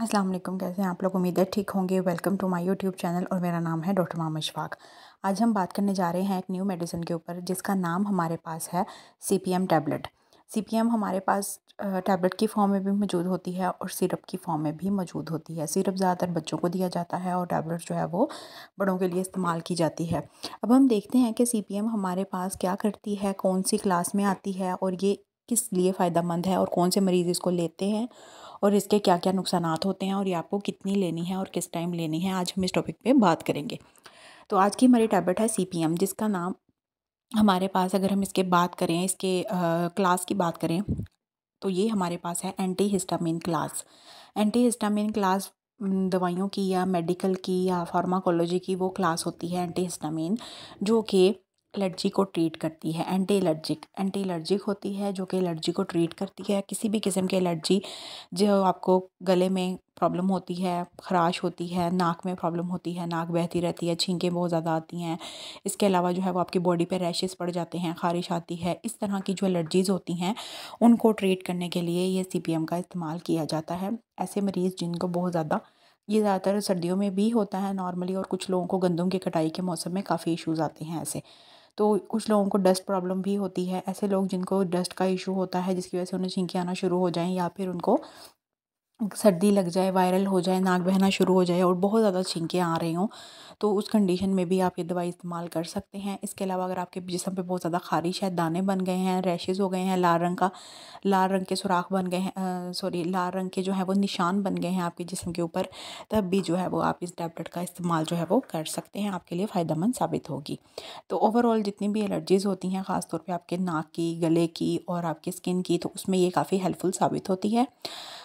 अस्सलाम वालेकुम कैसे हैं आप लोग उम्मीद है ठीक होंगे welcome to my YouTube channel और मेरा नाम है डॉक्टर मामा इशफाक आज हम बात करने जा रहे हैं एक न्यू मेडिसिन के ऊपर जिसका नाम हमारे पास है सीपीएम टैबलेट सीपीएम हमारे पास टैबलेट की फॉर्म में भी मौजूद होती है और सिरप की फॉर्म में भी मौजूद होती है सिरप ज़्यादातर बच्चों को दिया जाता है और टैबलेट जो है वो बड़ों के लिए इस्तेमाल की जाती है अब हम देखते हैं कि एम हमारे पास क्या करती है कौन सी क्लास में आती है और ये किस लिए फ़ायदा मंद है और कौन से मरीज़ इसको लेते हैं और इसके क्या क्या नुकसान होते हैं और ये आपको कितनी लेनी है और किस टाइम लेनी है आज हम इस टॉपिक पर बात करेंगे तो आज की हमारी टैबलेट है सी जिसका नाम हमारे पास अगर हम इसके बात करें इसके आ, क्लास की बात करें तो ये हमारे पास है antihistamine class antihistamine class दवाइयों की या मेडिकल की या फार्माकोलॉजी की वो क्लास होती है एंटी हिस्टामिन जो कि एलर्जी को ट्रीट करती है एंटी एलर्जिक एंटी एलर्जिक होती है जो कि एलर्जी को ट्रीट करती है किसी भी किस्म की एलर्जी जो आपको गले में प्रॉब्लम होती है खराश होती है नाक में प्रॉब्लम होती है नाक बहती रहती है छींकें बहुत ज़्यादा आती हैं इसके अलावा जो है वो आपकी बॉडी पे रैशेस पड़ जाते हैं खारिश आती है इस तरह की जो एलर्जीज़ होती हैं उनको ट्रीट करने के लिए ये सी का इस्तेमाल किया जाता है ऐसे मरीज़ जिनको बहुत ज़्यादा ये ज़्यादातर सर्दियों में भी होता है नॉर्मली और कुछ लोगों को गंदम की कटाई के मौसम में काफ़ी इशूज़ आते हैं ऐसे तो कुछ लोगों को डस्ट प्रॉब्लम भी होती है ऐसे लोग जिनको डस्ट का इशू होता है जिसकी वजह से उन्हें छींकें आना शुरू हो जाएँ या फिर उनको सर्दी लग जाए वायरल हो जाए नाक बहना शुरू हो जाए और बहुत ज़्यादा छींकें आ रही हों तो उस कंडीशन में भी आप ये दवाई इस्तेमाल कर सकते हैं इसके अलावा अगर आपके जिसम पे बहुत ज़्यादा खारिश है दाने बन गए हैं रैशेज़ हो गए हैं लाल रंग का लाल रंग के सुराख बन गए हैं सॉरी लाल रंग के जो है वो निशान बन गए हैं आपके जिसम के ऊपर तब भी जो है वो आप इस टैबलेट का इस्तेमाल जो है वो कर सकते हैं आपके लिए फ़ायदेमंद साबित होगी तो ओवरऑल जितनी भी एलर्जीज़ होती हैं ख़ासतौर पर आपके नाक की गले की और आपकी स्किन की तो उसमें ये काफ़ी हेल्पफुल साबित होती है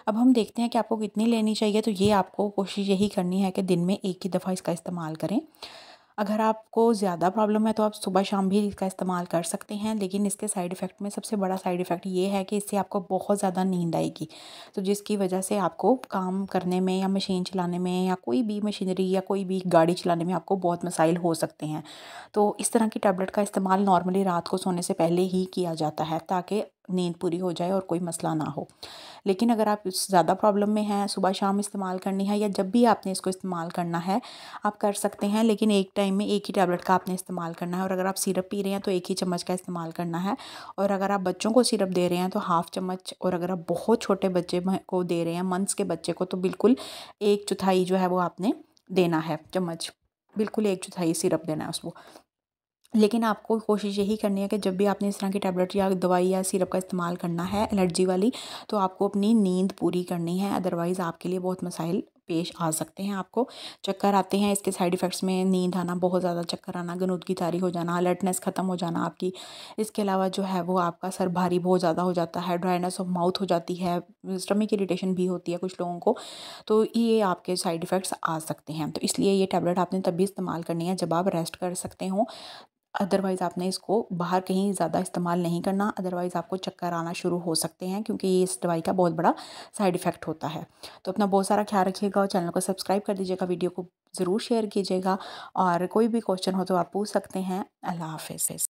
अब हम देखते हैं हैं कि आपको कितनी लेनी चाहिए तो ये आपको कोशिश यही करनी है कि दिन में एक ही दफ़ा इसका इस्तेमाल करें अगर आपको ज़्यादा प्रॉब्लम है तो आप सुबह शाम भी इसका इस्तेमाल कर सकते हैं लेकिन इसके साइड इफ़ेक्ट में सबसे बड़ा साइड इफ़ेक्ट ये है कि इससे आपको बहुत ज़्यादा नींद आएगी तो जिसकी वजह से आपको काम करने में या मशीन चलाने में या कोई भी मशीनरी या कोई भी गाड़ी चलाने में आपको बहुत मसाइल हो सकते हैं तो इस तरह की टैबलेट का इस्तेमाल नॉर्मली रात को सोने से पहले ही किया जाता है ताकि नींद पूरी हो जाए और कोई मसला ना हो लेकिन अगर आप ज़्यादा प्रॉब्लम में हैं सुबह शाम इस्तेमाल करनी है या जब भी आपने इसको इस्तेमाल करना है आप कर सकते हैं लेकिन एक टाइम में एक ही टैबलेट का आपने इस्तेमाल करना है और अगर आप सिरप पी रहे हैं तो एक ही चम्मच का इस्तेमाल करना है और अगर आप बच्चों को सिरप दे रहे हैं तो हाफ़ चम्मच और अगर आप बहुत छोटे बच्चे को दे रहे हैं मंथ्स के बच्चे को तो बिल्कुल एक चौथाई जो है वो आपने देना है चम्मच बिल्कुल एक चौथाई सिरप देना है उसको लेकिन आपको कोशिश यही करनी है कि जब भी आपने इस तरह की टैबलेट या दवाई या सिरप का इस्तेमाल करना है एलर्जी वाली तो आपको अपनी नींद पूरी करनी है अदरवाइज़ आपके लिए बहुत मसाइल पेश आ सकते हैं आपको चक्कर आते हैं इसके साइड इफ़ेक्ट्स में नींद आना बहुत ज़्यादा चक्कर आना गनूदगी तारी हो जाना अलर्टनेस ख़त्म हो जाना आपकी इसके अलावा जो है वो आपका सर भारी बहुत ज़्यादा हो जाता है ड्राइनेस ऑफ माउथ हो जाती है स्टमिक इरीटेशन भी होती है कुछ लोगों को तो ये आपके साइड इफ़ेक्ट्स आ सकते हैं तो इसलिए ये टैबलेट आपने तभी इस्तेमाल करनी है जब आप रेस्ट कर सकते हो अदरवाइज़ आपने इसको बाहर कहीं ज़्यादा इस्तेमाल नहीं करना अदरवाइज़ आपको चक्कर आना शुरू हो सकते हैं क्योंकि ये इस दवाई का बहुत बड़ा साइड इफ़ेक्ट होता है तो अपना बहुत सारा ख्याल रखिएगा और चैनल को सब्सक्राइब कर दीजिएगा वीडियो को ज़रूर शेयर कीजिएगा और कोई भी क्वेश्चन हो तो आप पूछ सकते हैं अल्लाह हाफिज़